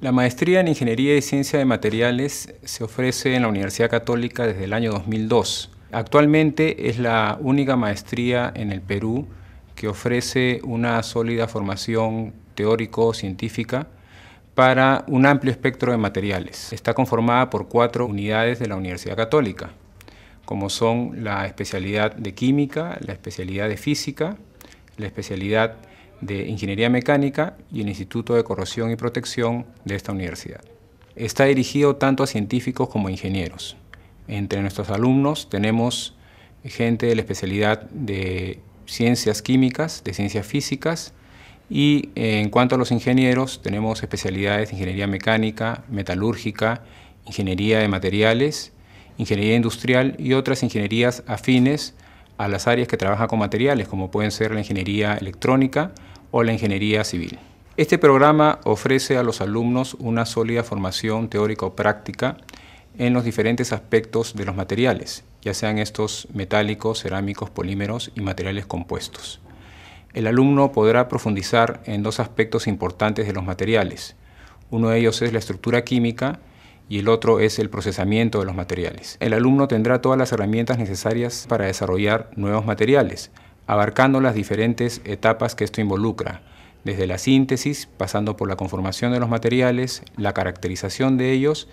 La maestría en Ingeniería y Ciencia de Materiales se ofrece en la Universidad Católica desde el año 2002. Actualmente es la única maestría en el Perú que ofrece una sólida formación teórico-científica para un amplio espectro de materiales. Está conformada por cuatro unidades de la Universidad Católica, como son la especialidad de química, la especialidad de física, la especialidad de Ingeniería Mecánica y el Instituto de Corrosión y Protección de esta universidad. Está dirigido tanto a científicos como a ingenieros. Entre nuestros alumnos tenemos gente de la especialidad de ciencias químicas, de ciencias físicas y eh, en cuanto a los ingenieros tenemos especialidades de ingeniería mecánica, metalúrgica, ingeniería de materiales, ingeniería industrial y otras ingenierías afines a las áreas que trabaja con materiales, como pueden ser la ingeniería electrónica o la ingeniería civil. Este programa ofrece a los alumnos una sólida formación teórica o práctica en los diferentes aspectos de los materiales, ya sean estos metálicos, cerámicos, polímeros y materiales compuestos. El alumno podrá profundizar en dos aspectos importantes de los materiales. Uno de ellos es la estructura química y el otro es el procesamiento de los materiales. El alumno tendrá todas las herramientas necesarias para desarrollar nuevos materiales, abarcando las diferentes etapas que esto involucra, desde la síntesis, pasando por la conformación de los materiales, la caracterización de ellos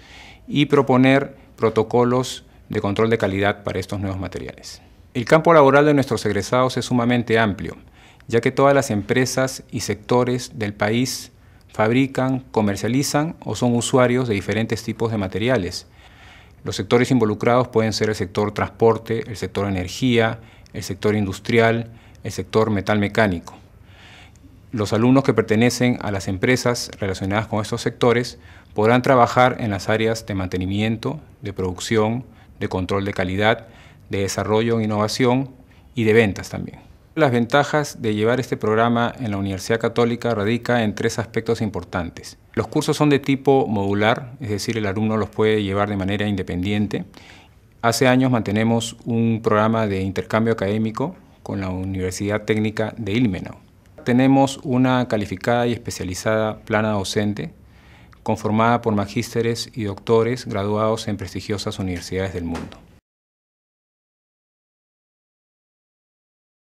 y proponer protocolos de control de calidad para estos nuevos materiales. El campo laboral de nuestros egresados es sumamente amplio, ya que todas las empresas y sectores del país fabrican, comercializan o son usuarios de diferentes tipos de materiales. Los sectores involucrados pueden ser el sector transporte, el sector energía, el sector industrial, el sector metal mecánico. Los alumnos que pertenecen a las empresas relacionadas con estos sectores podrán trabajar en las áreas de mantenimiento, de producción, de control de calidad, de desarrollo e innovación y de ventas también. Las ventajas de llevar este programa en la Universidad Católica radica en tres aspectos importantes. Los cursos son de tipo modular, es decir, el alumno los puede llevar de manera independiente. Hace años mantenemos un programa de intercambio académico con la Universidad Técnica de Ilmenau. Tenemos una calificada y especializada plana docente conformada por magísteres y doctores graduados en prestigiosas universidades del mundo.